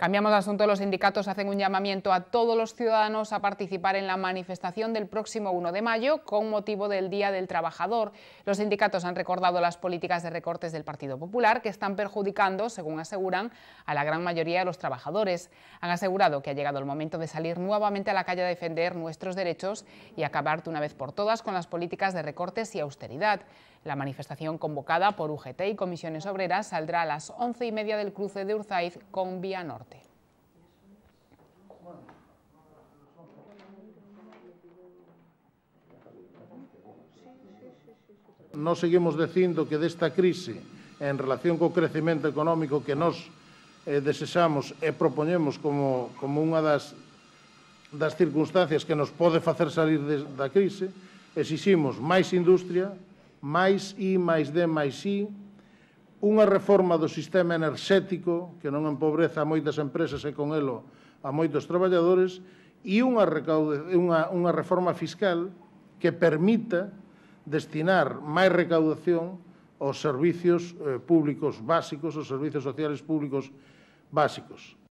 Cambiamos de asunto. Los sindicatos hacen un llamamiento a todos los ciudadanos a participar en la manifestación del próximo 1 de mayo con motivo del Día del Trabajador. Los sindicatos han recordado las políticas de recortes del Partido Popular que están perjudicando, según aseguran, a la gran mayoría de los trabajadores. Han asegurado que ha llegado el momento de salir nuevamente a la calle a defender nuestros derechos y acabar de una vez por todas con las políticas de recortes y austeridad. La manifestación convocada por UGT y Comisiones Obreras saldrá a las once y media del cruce de Urzaiz con Vía Norte. No seguimos dicindo que desta crise en relación co crecimiento económico que nos eh, desexamos e propoñemos como, como unha das, das circunstancias que nos pode facer salir de, da crise, exigimos máis industria, máis I máis D máis I, unha reforma do sistema enerxético que non empobreza a moitas empresas e con elo a moitos traballadores e unha, recaude, unha, unha reforma fiscal que permita destinar máis recaudación aos servicios eh, públicos básicos, aos servicios sociales públicos básicos.